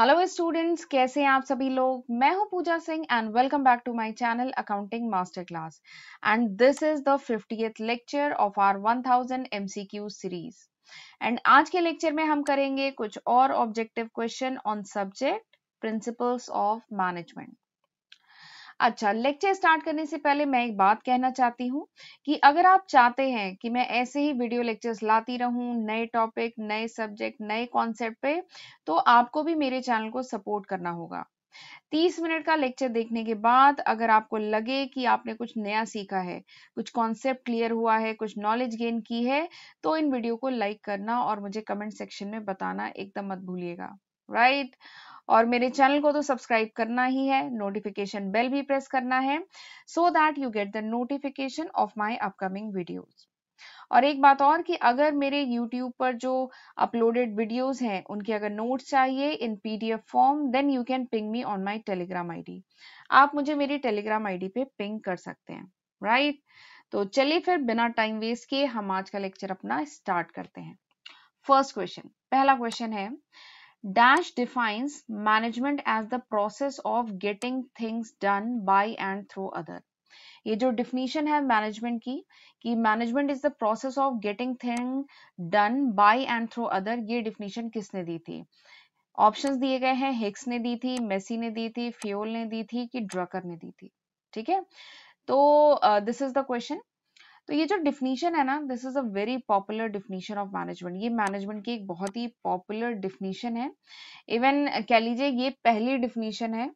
Hello students कैसे हैं आप सभी लोग मैं हूं Pooja Singh and welcome back to my channel accounting master class and this is the fifty lecture of our 1000 MCQ series and आज के लेक्चर में हम करेंगे कुछ और objective question on subject principles of management अच्छा लेक्चर स्टार्ट करने से पहले मैं एक बात कहना चाहती हूँ कि अगर आप चाहते हैं कि मैं ऐसे ही वीडियो लेक्चर्स लाती रहूँ नए टॉपिक नए सब्जेक्ट नए कॉन्सेप्ट पे तो आपको भी मेरे चैनल को सपोर्ट करना होगा 30 मिनट का लेक्चर देखने के बाद अगर आपको लगे कि आपने कुछ नया सीखा है कुछ कॉन्सेप्ट क्लियर हुआ है कुछ नॉलेज गेन की है तो इन वीडियो को लाइक करना और मुझे कमेंट सेक्शन में बताना एकदम मत भूलिएगा राइट और मेरे चैनल को तो सब्सक्राइब करना ही है नोटिफिकेशन बेल भी प्रेस करना है so that you get the notification of my upcoming videos और एक बात और कि अगर मेरे YouTube पर जो अपलोडेड वीडियोस हैं उनके अगर नोट्स चाहिए in PDF form then you can ping me on my Telegram ID आप मुझे मेरी टेलीग्राम आईडी पे पिंग कर सकते हैं राइट right? तो चलिए फिर बिना टाइम वेस्ट किए हम आज का लेक्चर अपना स्टार्ट करते हैं फर्स्ट क्वेश्चन पहला क्वेश्चन है Dash defines management as the process of getting things done by and through other. ये जो डिफिनीशन है मैनेजमेंट की कि management is the process of getting thing done by and through other ये definition किसने दी थी ऑप्शंस दिए गए हैं हिक्स ने दी थी मेसी ने दी थी फ्योल ने दी थी कि ड्रकर ने दी थी ठीक है तो दिस इज द क्वेश्चन तो ये जो डिफिनीशन है ना this is a very popular definition of management ये मैनेजमेंट की एक बहुत ही पॉपुलर डिफिनीशन है इवन कह लीजिए ये पहली डिफिनीशन है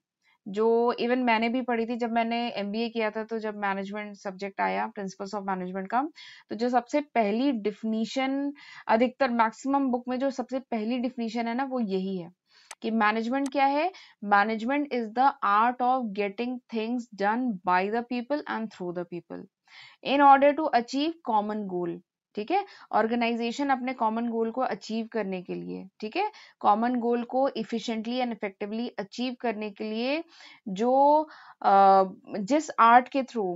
जो इवन मैंने भी पढ़ी थी जब मैंने एम किया था तो जब मैनेजमेंट सब्जेक्ट आया प्रिंसिपल्स ऑफ मैनेजमेंट का तो जो सबसे पहली डिफिनीशन अधिकतर मैक्सिमम बुक में जो सबसे पहली डिफिनीशन है ना वो यही है कि मैनेजमेंट क्या है management is the art of getting things done by the people and through the people in order to achieve common goal ठीक है ऑर्गेनाइजेशन अपने कॉमन गोल को अचीव करने के लिए ठीक है कॉमन गोल को इफिशेंटली एंड इफेक्टिवली अचीव करने के लिए जो जिस आर्ट के थ्रू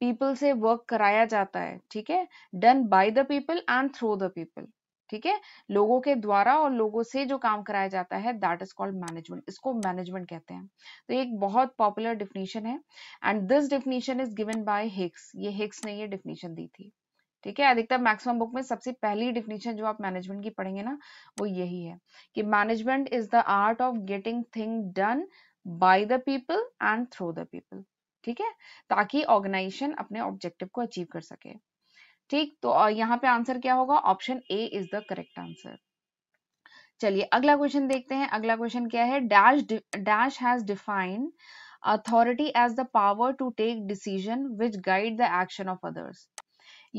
पीपल से वर्क कराया जाता है ठीक है done by the people and through the people ठीक है लोगों के द्वारा और लोगों से जो काम कराया जाता है दैट इज कॉल्ड मैनेजमेंट इसको मैनेजमेंट कहते हैं तो एक बहुत पॉपुलर डिफिनीशन है and this definition is given by Hicks ये हिक्स ने ये डिफिनीशन दी थी ठीक है अधिकतर मैक्सिमम बुक में सबसे पहली डिफिनीशन जो आप मैनेजमेंट की पढ़ेंगे ना वो यही है कि management is the art of getting thing done by the people and through the people ठीक है ताकि ऑर्गेनाइजेशन अपने ऑब्जेक्टिव को अचीव कर सके ठीक तो यहाँ पे आंसर क्या होगा option A is the correct answer चलिए अगला क्वेश्चन देखते हैं अगला क्वेश्चन क्या है dash dash has defined authority as the power to take decision which guide the action of others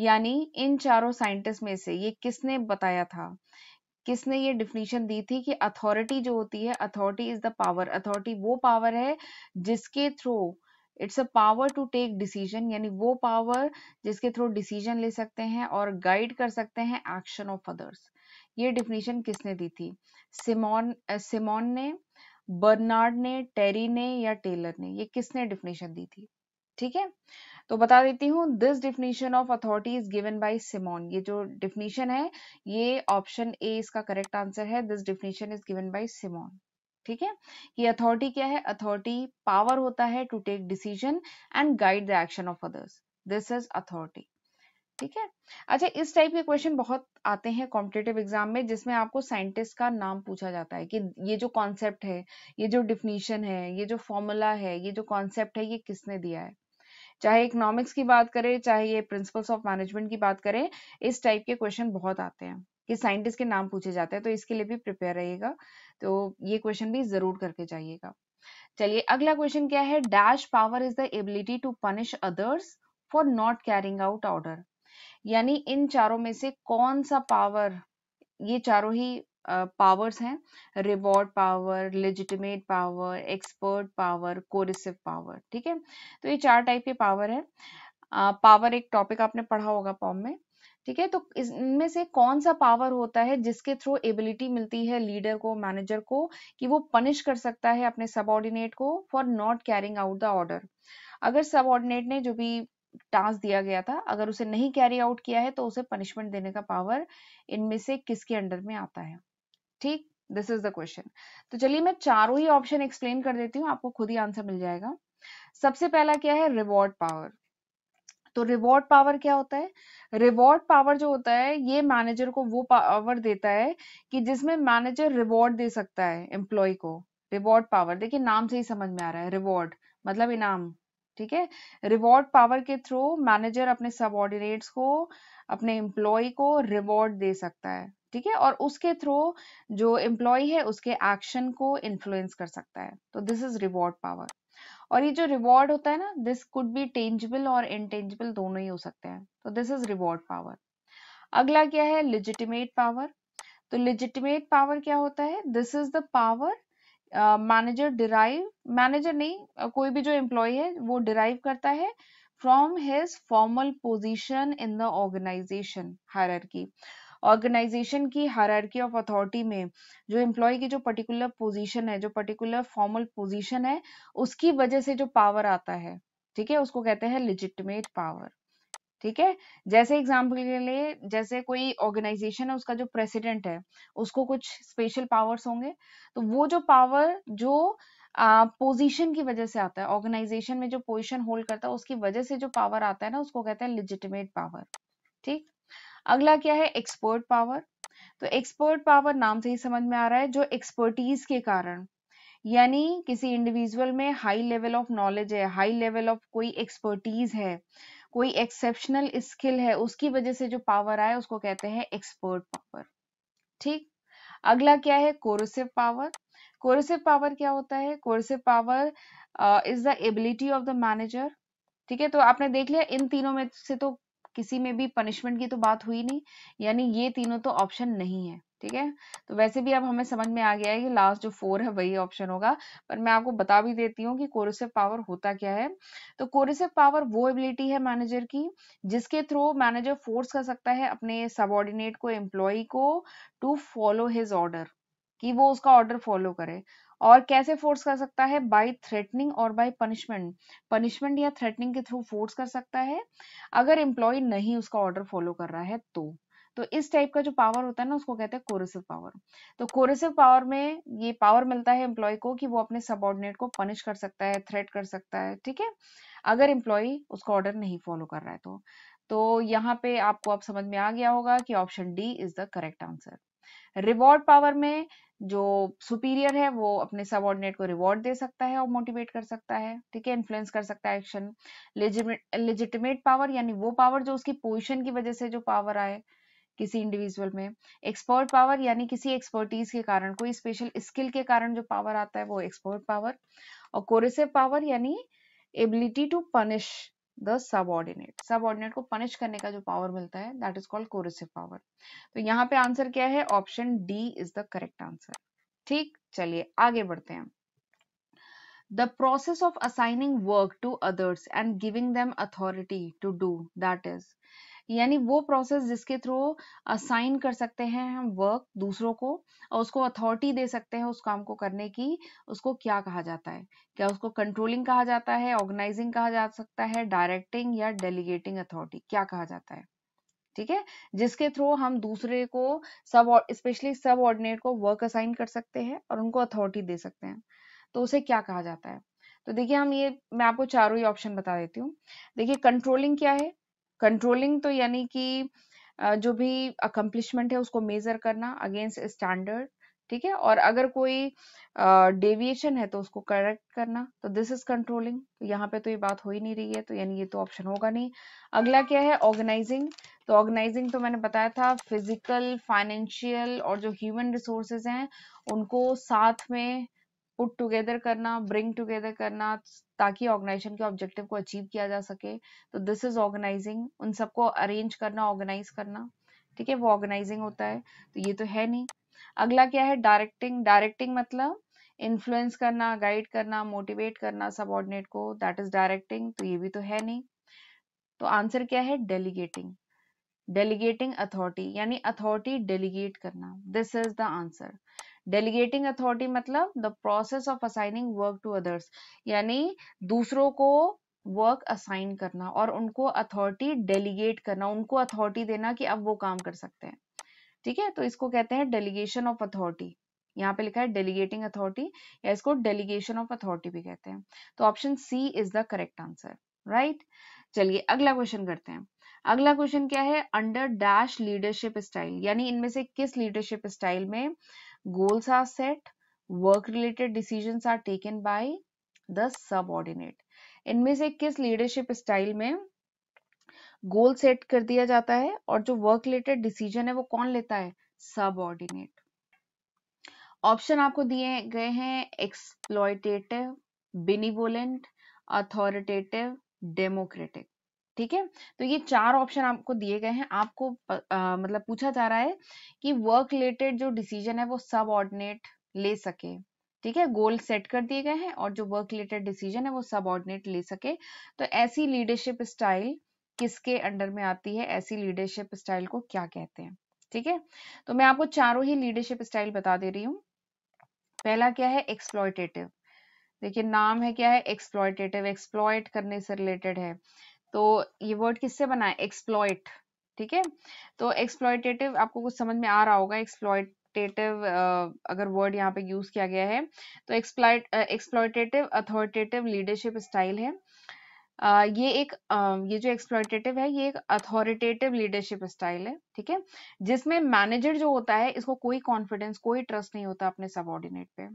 यानी इन चारों साइंटिस्ट में से ये किसने बताया था किसने ये डिफिनीशन दी थी कि अथॉरिटी जो होती है authority is the power authority वो पावर है जिसके through it's a power to take decision यानी वो पावर जिसके थ्रू डिसीजन ले सकते हैं और गाइड कर सकते हैं एक्शन ऑफ अदर्स ये डिफिनेशन किसने दी थी सिमोन सिमोन ने बर्नार्ड ने टेरी ने या टेलर ने ये किसने डिफिनेशन दी थी ठीक है तो बता देती हूँ this definition of authority is given by Simon ये जो डिफिनीशन है ये ऑप्शन ए इसका करेक्ट आंसर है this definition is given by Simon ठीक है कि अथॉरिटी क्या है अथॉरिटी पावर होता है to take decision and guide the action of others this is authority ठीक है अच्छा इस टाइप के क्वेश्चन बहुत आते हैं कॉम्पिटेटिव एग्जाम में जिसमें आपको साइंटिस्ट का नाम पूछा जाता है कि ये जो कॉन्सेप्ट है ये जो डिफिनीशन है ये जो फॉर्मूला है ये जो कॉन्सेप्ट है ये किसने दिया है चाहे इकोनॉमिक्स की बात करें चाहे ये प्रिंसिपल्स ऑफ मैनेजमेंट की बात करें इस टाइप के क्वेश्चन बहुत आते हैं कि साइंटिस्ट के नाम पूछे जाते हैं तो इसके लिए भी प्रिपेयर रहिएगा तो ये क्वेश्चन भी जरूर करके जाइएगा चलिए अगला क्वेश्चन क्या है dash power is the ability to punish others for not carrying out order यानी इन चारों में से कौन सा पावर ये चारों ही पावर्स हैं reward power legitimate power expert power coercive power ठीक है तो ये चार टाइप के पावर है पावर uh, एक टॉपिक आपने पढ़ा होगा फॉर्म में ठीक है तो इनमें से कौन सा पावर होता है जिसके थ्रू एबिलिटी मिलती है लीडर को मैनेजर को कि वो पनिश कर सकता है अपने सबॉर्डिनेट को for not carrying out the order अगर सबॉर्डिनेट ने जो भी टास्क दिया गया था अगर उसे नहीं कैरी आउट किया है तो उसे पनिशमेंट देने का पावर इनमें से किसके अंडर में आता है ठीक दिस इज द क्वेश्चन तो चलिए मैं चारों ही ऑप्शन एक्सप्लेन कर देती हूँ आपको खुद ही आंसर मिल जाएगा सबसे पहला क्या है रिवॉर्ड पावर तो रिवॉर्ड पावर क्या होता है रिवॉर्ड पावर जो होता है ये मैनेजर को वो पावर देता है कि जिसमें मैनेजर रिवॉर्ड दे सकता है एम्प्लॉय को रिवॉर्ड पावर देखिए नाम से ही समझ में आ रहा है रिवॉर्ड मतलब इनाम ठीक है रिवॉर्ड पावर के थ्रू मैनेजर अपने सबॉर्डिनेट्स को अपने एम्प्लॉय को रिवॉर्ड दे सकता है ठीक है और उसके थ्रू जो एम्प्लॉय है उसके एक्शन को इन्फ्लुएंस कर सकता है तो दिस इज रिवॉर्ड पावर और ये जो रिवॉर्ड होता है ना दिस कुड बी टेंजिबल और इनटेंजिबल दोनों ही हो सकते हैं तो दिस इज रिवॉर्ड पावर अगला क्या है लिजिटिमेट पावर तो लिजिटिमेट पावर क्या होता है this is the power manager derive manager नहीं uh, कोई भी जो एम्प्लॉय है वो डिराइव करता है from his formal position in the organisation higher की ऑर्गेनाइजेशन की हरारकी ऑफ अथॉरिटी में जो एम्प्लॉय की जो पर्टिकुलर पोजीशन है जो पर्टिकुलर फॉर्मल पोजीशन है उसकी वजह से जो पावर आता है ठीक है उसको कहते हैं लिजिटमेट पावर ठीक है जैसे एग्जाम्पल के लिए जैसे कोई ऑर्गेनाइजेशन है उसका जो प्रेसिडेंट है उसको कुछ स्पेशल पावर्स होंगे तो वो जो पावर जो पोजीशन की वजह से आता है ऑर्गेनाइजेशन में जो पोजीशन होल्ड करता है उसकी वजह से जो पावर आता है ना उसको कहते हैं लिजिटिमेट पावर ठीक अगला क्या है एक्सपोर्ट पावर तो एक्सपोर्ट पावर नाम से ही समझ में आ रहा है जो एक्सपर्टीज के कारण यानी किसी इंडिविजुअल में हाई लेवल ऑफ नॉलेज है हाई लेवल ऑफ कोई एक्सपर्टीज है कोई एक्सेप्शनल स्किल है उसकी वजह से जो पावर आए उसको कहते हैं एक्सपोर्ट पावर ठीक अगला क्या है कोरोसिव पावर कोरोसिव पावर क्या होता है coercive power is the ability of the manager ठीक है तो आपने देख लिया इन तीनों में से तो किसी में भी पनिशमेंट की तो बात हुई नहीं यानी ये तीनों तो ऑप्शन नहीं है ठीक है तो वैसे भी अब हमें समझ में आ गया है कि लास्ट जो फोर है वही ऑप्शन होगा पर मैं आपको बता भी देती हूँ कि कोरोसिव पावर होता क्या है तो कोरोसिव पावर वो एबिलिटी है मैनेजर की जिसके थ्रू मैनेजर फोर्स कर सकता है अपने सबॉर्डिनेट को एम्प्लॉय को टू फॉलो हिज ऑर्डर कि वो उसका ऑर्डर फॉलो करे और कैसे फोर्स कर सकता है बाय थ्रेटनिंग और बाय पनिशमेंट पनिशमेंट या थ्रेटनिंग के थ्रू फोर्स कर सकता है अगर एम्प्लॉय नहीं उसका ऑर्डर फॉलो कर रहा है तो तो इस टाइप का जो पावर होता है ना उसको कहते हैं कोरेसिव पावर तो कोरेसिव पावर में ये पावर मिलता है एम्प्लॉय को कि वो अपने सबॉर्डिनेट को पनिश कर सकता है थ्रेट कर सकता है ठीक है अगर एम्प्लॉय उसका ऑर्डर नहीं फॉलो कर रहा है तो तो यहाँ पे आपको अब समझ में आ गया होगा कि option D is the correct answer reward power में जो सुपीरियर है वो अपने सबॉर्डिनेट को रिवॉर्ड दे सकता है और मोटिवेट कर सकता है ठीक है इन्फ्लुएंस कर सकता है एक्शन लेजिटिमेट पावर यानी वो पावर जो उसकी पोजिशन की वजह से जो पावर आए किसी इंडिविजुअल में एक्सपर्ट पावर यानी किसी एक्सपर्टीज के कारण कोई स्पेशल स्किल के कारण जो पावर आता है वो एक्सपर्ट पावर और कोरेसिव पावर यानी ability to punish the subordinate subordinate को पनिश करने का जो पावर मिलता है that is called coercive power तो यहाँ पे आंसर क्या है option D is the correct answer ठीक चलिए आगे बढ़ते हैं the process of assigning work to others and giving them authority to do that is यानी वो प्रोसेस जिसके थ्रू असाइन कर सकते हैं हम वर्क दूसरों को और उसको अथॉरिटी दे सकते हैं उस काम को करने की उसको क्या कहा जाता है क्या उसको कंट्रोलिंग कहा जाता है ऑर्गेनाइजिंग कहा जा सकता है डायरेक्टिंग या डेलीगेटिंग अथॉरिटी क्या कहा जाता है ठीक है जिसके थ्रू हम दूसरे को सब स्पेशली सब ऑर्डिनेट को वर्क असाइन कर सकते हैं और उनको अथॉरिटी दे सकते हैं तो उसे क्या कहा जाता है तो देखिए हम ये मैं आपको चारों ही ऑप्शन बता देती हूँ देखिए कंट्रोलिंग क्या है कंट्रोलिंग तो यानी कि जो भी अकम्पलिशमेंट है उसको मेजर करना अगेंस्ट स्टैंडर्ड ठीक है और अगर कोई डेविएशन uh, है तो उसको करेक्ट करना तो दिस इज कंट्रोलिंग यहाँ पे तो ये बात हो ही नहीं रही है तो यानी ये तो ऑप्शन होगा नहीं अगला क्या है ऑर्गेनाइजिंग तो ऑर्गेनाइजिंग तो मैंने बताया था फिजिकल फाइनेंशियल और जो ह्यूमन रिसोर्सेज हैं उनको साथ में पुट टुगेदर करना ब्रिंग टुगेदर करना ताकि ऑर्गेनाइजेशन के ऑब्जेक्टिव को अचीव किया जा सके तो दिस इज ऑर्गेनाइजिंग उन सबको अरेंज करना ऑर्गेनाइज करना ठीक है वो ऑर्गेनाइजिंग होता है तो ये तो है नहीं अगला क्या है डायरेक्टिंग डायरेक्टिंग मतलब इन्फ्लुएंस करना गाइड करना मोटिवेट करना ऑर्डिनेट को दैट इज डायरेक्टिंग तो ये भी तो है नहीं तो आंसर क्या है डेलीगेटिंग डेलीगेटिंग अथॉरिटी यानी अथॉरिटी डेलीगेट करना this is the answer delegating authority मतलब the process of assigning work to others यानी दूसरों को वर्क असाइन करना और उनको अथॉरिटी डेलीगेट करना उनको अथॉरिटी देना कि अब वो काम कर सकते हैं ठीक है तो इसको कहते हैं डेलीगेशन ऑफ अथॉरिटी यहाँ पे लिखा है डेलीगेटिंग अथॉरिटी या इसको डेलीगेशन ऑफ अथॉरिटी भी कहते हैं तो option C is the correct answer right चलिए अगला क्वेश्चन करते हैं अगला क्वेश्चन क्या है अंडर डैश लीडरशिप स्टाइल यानी इनमें से किस लीडरशिप स्टाइल में goals are set, work related decisions are taken by the subordinate. इनमें से किस leadership style में गोल सेट कर दिया जाता है और जो वर्क रिलेटेड डिसीजन है वो कौन लेता है सबऑर्डिनेट ऑप्शन आपको दिए गए हैं एक्सप्लॉयटेटिव बिनिवोलेंट अथॉरिटेटिव डेमोक्रेटिक ठीक है तो ये चार ऑप्शन आपको दिए गए हैं आपको आ, मतलब पूछा जा रहा है कि वर्क रिलेटेड जो डिसीजन है वो सब ऑर्डिनेट ले सके ठीक है गोल सेट कर दिए गए हैं और जो वर्क रिलेटेड डिसीजन है वो सब ऑर्डिनेट ले सके तो ऐसी लीडरशिप स्टाइल किसके अंडर में आती है ऐसी लीडरशिप स्टाइल को क्या कहते हैं ठीक है तो मैं आपको चारों ही लीडरशिप स्टाइल बता दे रही हूँ पहला क्या है एक्सप्लॉयटेटिव देखिए नाम है क्या है एक्सप्लॉयटेटिव एक्सप्लॉयट करने से रिलेटेड है तो ये वर्ड किससे बना है एक्सप्लॉयट ठीक है तो एक्सप्लॉयटेटिव आपको कुछ समझ में आ रहा होगा एक्सप्लॉयट अगर वर्ड यहाँ पे यूज किया गया है तो exploit exploitative authoritative leadership style है ये एक ये जो एक्सप्लॉयटेटिव है ये एक अथॉरिटेटिव लीडरशिप स्टाइल है ठीक है जिसमें मैनेजर जो होता है इसको कोई कॉन्फिडेंस कोई ट्रस्ट नहीं होता अपने सबॉर्डिनेट पे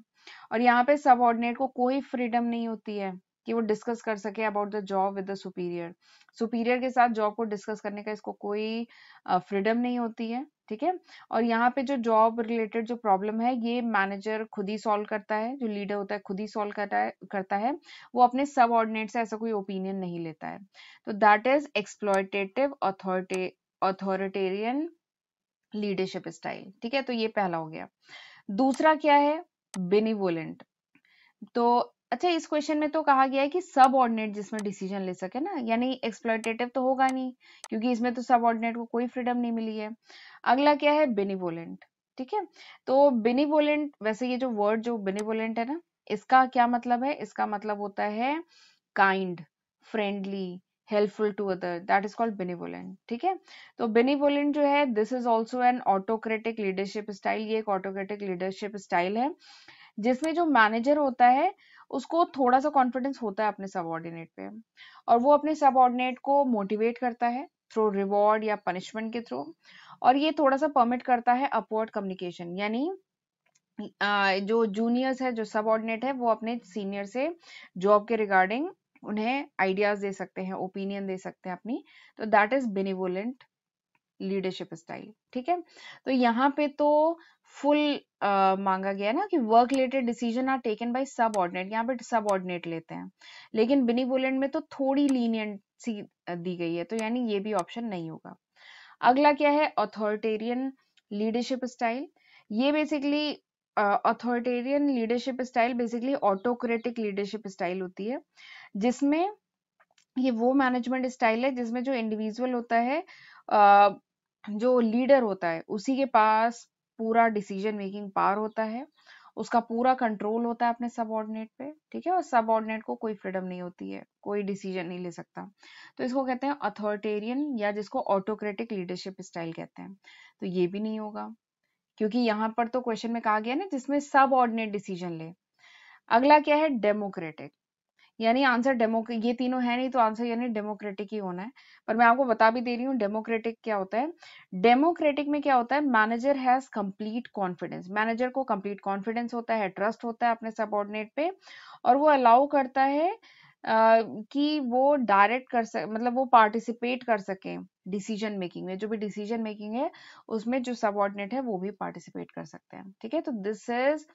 और यहाँ पे सबॉर्डिनेट को कोई फ्रीडम नहीं होती है कि वो डिस्कस कर सके about the job with the superior superior के साथ जॉब को डिस्कस करने का इसको कोई फ्रीडम uh, नहीं होती है ठीक है और यहाँ पे जो जॉब रिलेटेड जो प्रॉब्लम है ये मैनेजर खुद ही सॉल्व करता है जो लीडर होता है खुद ही सॉल्व करता है करता है वो अपने सब ऑर्डिनेट से ऐसा कोई ओपिनियन नहीं लेता है तो that is exploitative authority authoritarian leadership style ठीक है तो ये पहला हो गया दूसरा क्या है बेनिवोलेंट तो अच्छा इस क्वेश्चन में तो कहा गया है कि सब ऑर्डिनेट जिसमें डिसीजन ले सके ना यानी एक्सप्लॉयटेटिव तो होगा नहीं क्योंकि इसमें तो सब ऑर्डिनेट को कोई फ्रीडम नहीं मिली है अगला क्या है बेनिवोलेंट ठीक है तो बेनिवोलेंट वैसे ये जो वर्ड जो बेनिवोलेंट है ना इसका क्या मतलब है इसका मतलब होता है kind friendly helpful to other that is called benevolent ठीक है तो बेनिवोलेंट जो है this is also an autocratic leadership style ये एक ऑटोक्रेटिक लीडरशिप स्टाइल है जिसमें जो मैनेजर होता है उसको थोड़ा सा कॉन्फिडेंस होता है अपने सबॉर्डिनेट पे और वो अपने सबॉर्डिनेट को मोटिवेट करता है थ्रू रिवॉर्ड या पनिशमेंट के थ्रू और ये थोड़ा सा परमिट करता है अपवर्ड कम्युनिकेशन यानी जो जूनियर्स है जो सबऑर्डिनेट है वो अपने सीनियर से जॉब के रिगार्डिंग उन्हें आइडियाज दे सकते हैं ओपिनियन दे सकते हैं अपनी तो that is benevolent leadership style ठीक है तो यहाँ पे तो फुल uh, मांगा गया ना कि work related decision are taken by subordinate यहाँ पर सब ऑर्डिनेट लेते हैं लेकिन बिनी बुलेंड में तो थोड़ी लीनियंसी दी गई है तो यानी ये भी ऑप्शन नहीं होगा अगला क्या है ऑथोरिटेरियन लीडरशिप स्टाइल ये basically authoritarian leadership style basically autocratic leadership style होती है जिसमें ये वो मैनेजमेंट स्टाइल है जिसमें जो इंडिविजुअल होता है uh, जो लीडर होता है उसी के पास पूरा डिसीजन मेकिंग पावर होता है उसका पूरा कंट्रोल होता है अपने सबॉर्डिनेट पे ठीक है और सबॉर्डिनेट को कोई फ्रीडम नहीं होती है कोई डिसीजन नहीं ले सकता तो इसको कहते हैं अथॉरिटेरियन या जिसको ऑटोक्रेटिक लीडरशिप स्टाइल कहते हैं तो ये भी नहीं होगा क्योंकि यहाँ पर तो क्वेश्चन में कहा गया ना जिसमें ऑर्डिनेट डिसीजन ले अगला क्या है डेमोक्रेटिक यानी आंसर डेमो ये तीनों है नहीं तो आंसर यानी डेमोक्रेटिक ही होना है पर मैं आपको बता भी दे रही हूँ डेमोक्रेटिक क्या होता है डेमोक्रेटिक में क्या होता है manager has complete confidence manager को कंप्लीट कॉन्फिडेंस होता है ट्रस्ट होता है अपने सबॉर्डिनेट पे और वो अलाउ करता है Uh, कि वो डायरेक्ट कर सक मतलब वो पार्टिसिपेट कर सके डिसीजन मेकिंग में जो भी डिसीजन मेकिंग है उसमें जो सबॉर्डिनेट है वो भी पार्टिसिपेट कर सकते हैं ठीक है तो this is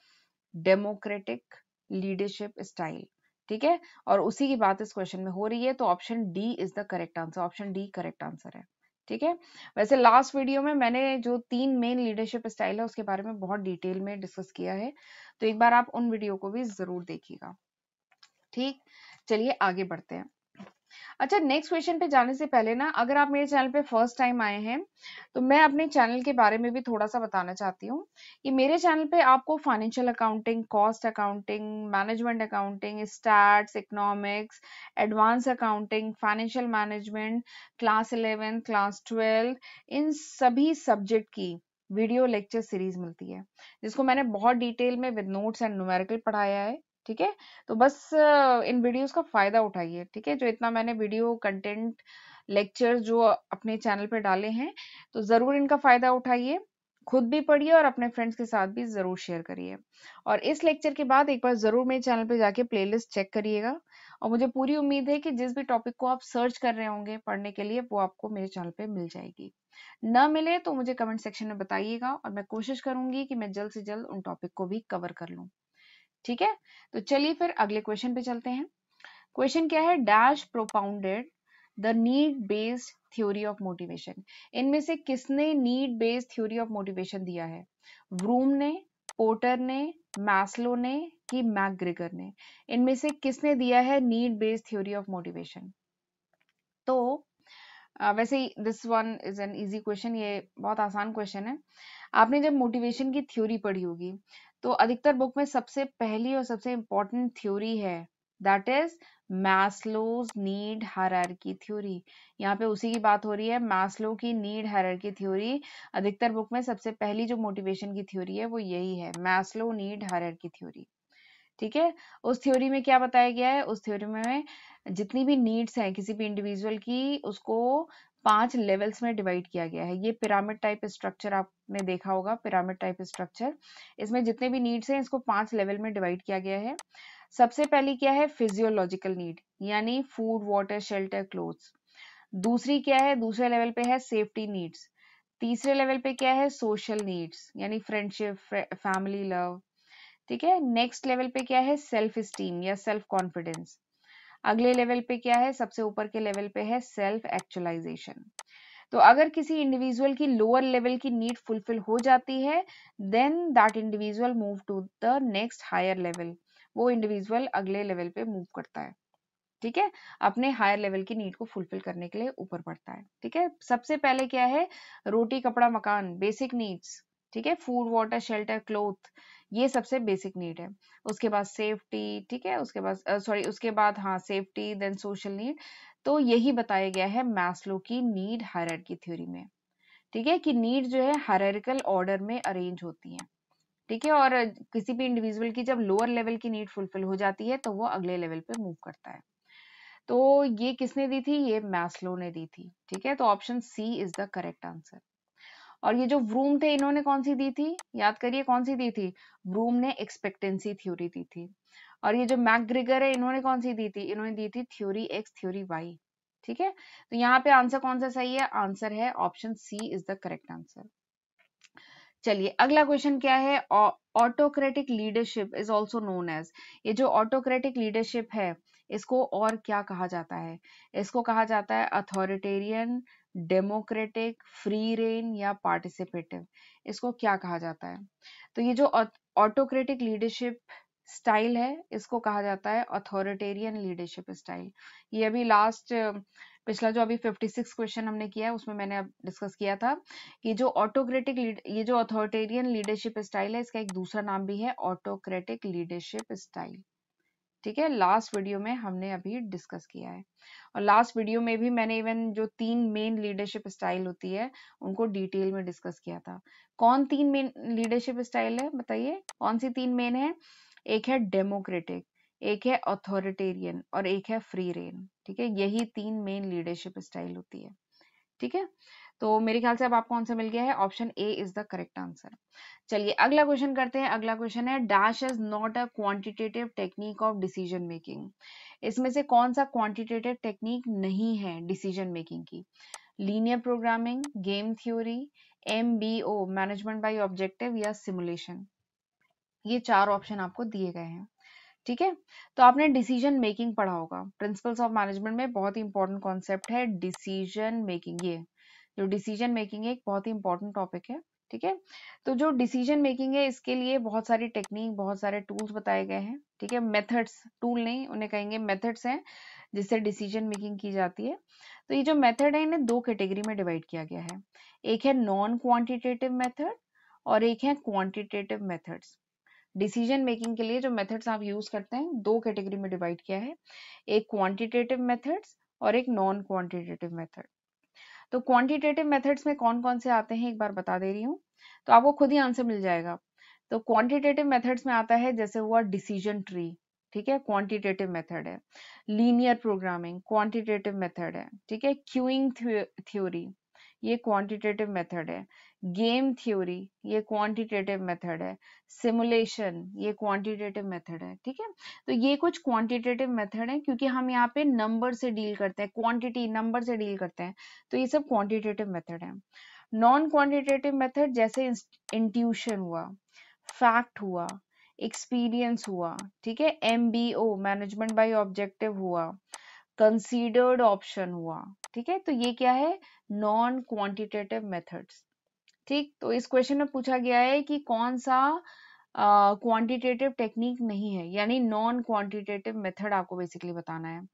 democratic leadership style ठीक है और उसी की बात इस क्वेश्चन में हो रही है तो option D is the correct answer option D correct answer है ठीक है वैसे लास्ट वीडियो में मैंने जो तीन मेन लीडरशिप स्टाइल है उसके बारे में बहुत डिटेल में डिस्कस किया है तो एक बार आप उन वीडियो को भी जरूर देखिएगा ठीक चलिए आगे बढ़ते हैं अच्छा नेक्स्ट क्वेश्चन पे जाने से पहले ना अगर आप मेरे चैनल पे फर्स्ट टाइम आए हैं तो मैं अपने चैनल के बारे में भी थोड़ा सा बताना चाहती हूँ कि मेरे चैनल पे आपको financial accounting cost accounting management accounting stats economics advance accounting financial management class eleventh class twelve इन सभी सब्जेक्ट की वीडियो लेक्चर सीरीज मिलती है जिसको मैंने बहुत डिटेल में विद नोट्स एंड न्यूमेरिकल पढ़ाया है ठीक है तो बस इन वीडियोस का फायदा उठाइए ठीक है जो इतना मैंने वीडियो कंटेंट लेक्चर जो अपने चैनल पे डाले हैं तो जरूर इनका फायदा उठाइए खुद भी पढ़िए और अपने फ्रेंड्स के साथ भी जरूर शेयर करिए और इस लेक्चर के बाद एक बार जरूर मेरे चैनल पे जाके प्लेलिस्ट चेक करिएगा और मुझे पूरी उम्मीद है कि जिस भी टॉपिक को आप सर्च कर रहे होंगे पढ़ने के लिए वो आपको मेरे चैनल पे मिल जाएगी न मिले तो मुझे कमेंट सेक्शन में बताइएगा और मैं कोशिश करूंगी कि मैं जल्द से जल्द उन टॉपिक को भी कवर कर लूँ ठीक है तो चलिए फिर अगले क्वेश्चन पे चलते हैं क्वेश्चन क्या है dash propounded the need based theory of motivation इनमें से किसने need based theory of motivation दिया है व्रूम ने पोर्टर ने मैस्लो ने कि मैकग्रेगर ने इनमें से किसने दिया है need based theory of motivation तो वैसे this one is an easy question ये बहुत आसान क्वेश्चन है आपने जब मोटिवेशन की थ्योरी पढ़ी होगी तो अधिकतर बुक में सबसे पहली और सबसे इंपॉर्टेंट थ्योरी है दैट इज मैस्लोज नीड की थ्योरी यहाँ पे उसी की बात हो रही है मैस्लो की नीड की थ्योरी अधिकतर बुक में सबसे पहली जो मोटिवेशन की थ्योरी है वो यही है मैस्लो नीड की थ्योरी ठीक है उस थ्योरी में क्या बताया गया है उस थ्योरी में जितनी भी नीड्स हैं किसी भी इंडिविजुअल की उसको पांच लेवल्स में डिवाइड किया गया है ये पिरामिड टाइप स्ट्रक्चर आप ने देखा होगा पिरामिड टाइप स्ट्रक्चर इसमें जितने भी नीड्स हैं इसको पांच लेवल में डिवाइड किया गया है सबसे पहली क्या है फिजियोलॉजिकल नीड यानी फूड वाटर शेल्टर क्लोथ दूसरी क्या है दूसरे लेवल पे है सेफ्टी नीड्स तीसरे लेवल पे क्या है सोशल नीड्स यानी फ्रेंडशिप फैमिली लव ठीक है नेक्स्ट लेवल पे क्या है सेल्फ स्टीम या सेल्फ कॉन्फिडेंस अगले लेवल पे क्या है सबसे ऊपर के लेवल पे है सेल्फ एक्चुअलाइजेशन तो अगर किसी इंडिविजुअल की लोअर लेवल की नीड फुलफिल हो जाती है then that individual move to the next higher level वो इंडिविजुअल अगले लेवल पे मूव करता है ठीक है अपने हायर लेवल की नीड को फुलफिल करने के लिए ऊपर बढ़ता है ठीक है सबसे पहले क्या है रोटी कपड़ा मकान बेसिक नीड्स ठीक है फूड वाटर शेल्टर क्लोथ ये सबसे बेसिक नीड है उसके बाद सेफ्टी ठीक है उसके बाद सॉरी उसके बाद हाँ सेफ्टी देन सोशल नीड तो यही बताया गया है मैस्लो की नीड हायर की थ्योरी में ठीक है कि नीड जो है हायरिकल ऑर्डर में अरेंज होती है ठीक है और किसी भी इंडिविजुअल की जब लोअर लेवल की नीड फुलफिल हो जाती है तो वो अगले लेवल पे मूव करता है तो ये किसने दी थी ये मैस्लो ने दी थी ठीक है तो option C is the correct answer और ये जो ब्रूम थे इन्होंने कौन सी दी थी याद करिए कौन सी दी थी व्रूम ने एक्सपेक्टेंसी थ्योरी दी थी और ये जो मैकग्रिगर है इन्होंने कौन सी दी थी इन्होंने दी थी थ्योरी एक्स थ्योरी वाई ठीक है तो यहाँ पे आंसर कौन सा सही है आंसर है option C is the correct answer चलिए अगला क्वेश्चन क्या है autocratic leadership is also known as ये जो ऑटोक्रेटिक लीडरशिप है इसको और क्या कहा जाता है इसको कहा जाता है अथॉरिटेरियन डेमोक्रेटिक फ्री रेन या पार्टिसिपेटिव इसको क्या कहा जाता है तो ये जो ऑटोक्रेटिक लीडरशिप स्टाइल है इसको कहा जाता है अथॉरिटेरियन लीडरशिप स्टाइल ये अभी लास्ट पिछला जो अभी 56 क्वेश्चन हमने किया है उसमें मैंने अब डिस्कस किया था कि जो ऑटोक्रेटिक ये जो अथॉरिटेरियन लीडरशिप स्टाइल है इसका एक दूसरा नाम भी है ऑटोक्रेटिक लीडरशिप स्टाइल ठीक है लास्ट वीडियो में हमने अभी डिस्कस किया है और लास्ट वीडियो में भी मैंने इवन जो तीन मेन लीडरशिप स्टाइल होती है उनको डिटेल में डिस्कस किया था कौन तीन मेन लीडरशिप स्टाइल है बताइए कौन सी तीन मेन है एक है डेमोक्रेटिक एक है ऑथोरिटेरियन और एक है फ्री रेन ठीक है यही तीन मेन लीडरशिप स्टाइल होती है ठीक है तो मेरे ख्याल से अब आपको आंसर मिल गया है option A is the correct answer चलिए अगला क्वेश्चन करते हैं अगला क्वेश्चन है dash is not a quantitative technique of decision making इसमें से कौन सा क्वांटिटेटिव टेक्निक नहीं है डिसीजन मेकिंग की linear programming game theory M B O management by objective या सिमुलेशन ये चार ऑप्शन आपको दिए गए हैं ठीक है तो आपने डिसीजन मेकिंग पढ़ा होगा प्रिंसिपल्स ऑफ मैनेजमेंट में बहुत ही इंपॉर्टेंट कॉन्सेप्ट है डिसीजन मेकिंग ये जो डिसीजन मेकिंग है एक बहुत ही इंपॉर्टेंट टॉपिक है ठीक है तो जो डिसीजन मेकिंग है इसके लिए बहुत सारी टेक्निक बहुत सारे टूल्स बताए गए हैं ठीक है मेथड्स टूल नहीं उन्हें कहेंगे मेथड्स हैं जिससे डिसीजन मेकिंग की जाती है तो ये जो मेथड है इन्हें दो कैटेगरी में डिवाइड किया गया है एक है नॉन क्वांटिटेटिव मेथड और एक है क्वांटिटेटिव मेथड्स डिसीजन मेकिंग के लिए जो मेथड्स आप यूज करते हैं दो कैटेगरी में डिवाइड किया है एक क्वांटिटेटिव मेथड्स और एक नॉन क्वांटिटेटिव मेथड तो क्वांटिटेटिव मेथड्स में कौन कौन से आते हैं एक बार बता दे रही हूँ तो आपको खुद ही आंसर मिल जाएगा तो क्वांटिटेटिव मेथड्स में आता है जैसे हुआ डिसीजन ट्री ठीक है क्वांटिटेटिव मेथड है लीनियर प्रोग्रामिंग क्वांटिटेटिव मेथड है ठीक है क्यूइंग थ्योरी ये क्वांटिटेटिव मेथड है गेम थ्योरी ये क्वांटिटेटिव मेथड है सिमुलेशन ये क्वांटिटेटिव मेथड है ठीक है तो ये कुछ क्वांटिटेटिव मेथड है क्योंकि हम यहाँ पे नंबर से डील करते हैं क्वांटिटी नंबर से डील करते हैं तो ये सब क्वांटिटेटिव मेथड है नॉन क्वांटिटेटिव मेथड जैसे इंट्यूशन हुआ फैक्ट हुआ एक्सपीरियंस हुआ ठीक है M B O management by objective हुआ कंसीडर्ड ऑप्शन हुआ ठीक है तो ये क्या है नॉन क्वांटिटेटिव मेथड्स ठीक तो इस क्वेश्चन में पूछा गया है कि कौन सा क्वांटिटेटिव uh, टेक्निक नहीं है यानी नॉन क्वांटिटेटिव मेथड आपको बेसिकली बताना है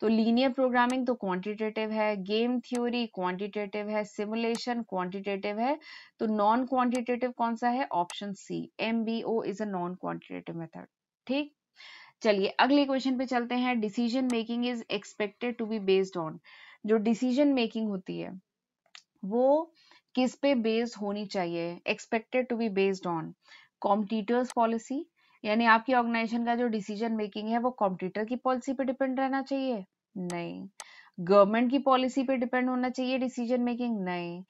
तो लीनियर प्रोग्रामिंग तो क्वांटिटेटिव है गेम थ्योरी क्वांटिटेटिव है सिमुलेशन क्वांटिटेटिव है तो नॉन क्वांटिटेटिव कौन सा है option C M B O is a non quantitative method ठीक चलिए अगले क्वेश्चन पे चलते हैं decision making is expected to be based on जो डिसीजन मेकिंग होती है वो किस पे बेस्ड होनी चाहिए expected to be based on competitors policy यानी आपकी ऑर्गेनाइजेशन का जो डिसीजन मेकिंग है वो कॉम्पिटिटर की पॉलिसी पे डिपेंड रहना चाहिए नहीं गवर्नमेंट की पॉलिसी पे डिपेंड होना चाहिए डिसीजन मेकिंग नहीं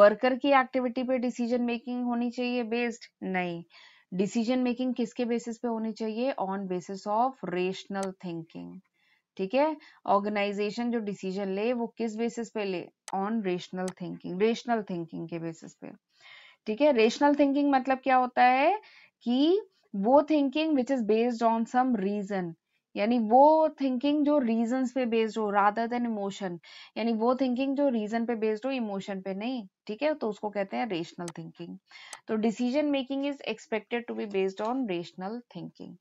वर्कर की एक्टिविटी पे डिसीजन मेकिंग होनी चाहिए बेस्ड नहीं डिसीजन मेकिंग किसके बेसिस पे होनी चाहिए on basis of rational thinking ठीक है ऑर्गेनाइजेशन जो डिसीजन ले वो किस बेसिस पे ले on rational thinking rational thinking के बेसिस पे ठीक है रेशनल थिंकिंग मतलब क्या होता है कि वो thinking which is based on some reason यानी वो थिंकिंग जो रीजन पे बेस्ड हो रादर देन इमोशन यानी वो थिंकिंग जो रीजन पे बेस्ड हो इमोशन पे नहीं ठीक है तो उसको कहते हैं रेशनल थिंकिंग तो decision making is expected to be based on rational thinking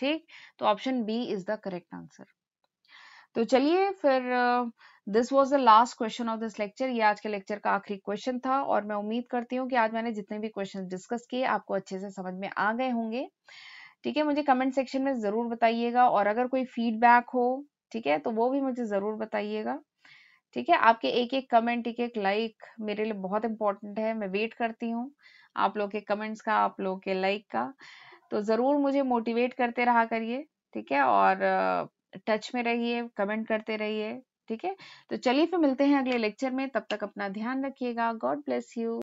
ठीक तो option B is the correct answer तो चलिए फिर uh, this was the last question of this lecture ये आज के लेक्चर का आखिरी क्वेश्चन था और मैं उम्मीद करती हूँ कि आज मैंने जितने भी क्वेश्चन डिस्कस किए आपको अच्छे से समझ में आ गए होंगे ठीक है मुझे कमेंट सेक्शन में जरूर बताइएगा और अगर कोई फीडबैक हो ठीक है तो वो भी मुझे जरूर बताइएगा ठीक है आपके एक एक कमेंट एक एक लाइक मेरे लिए बहुत इंपॉर्टेंट है मैं वेट करती हूँ आप लोग के कमेंट्स का आप लोग के लाइक का तो ज़रूर मुझे मोटिवेट करते रहा करिए ठीक है और टच में रहिए कमेंट करते रहिए ठीक है तो चलिए फिर मिलते हैं अगले लेक्चर में तब तक अपना ध्यान रखिएगा गॉड ब्लेस यू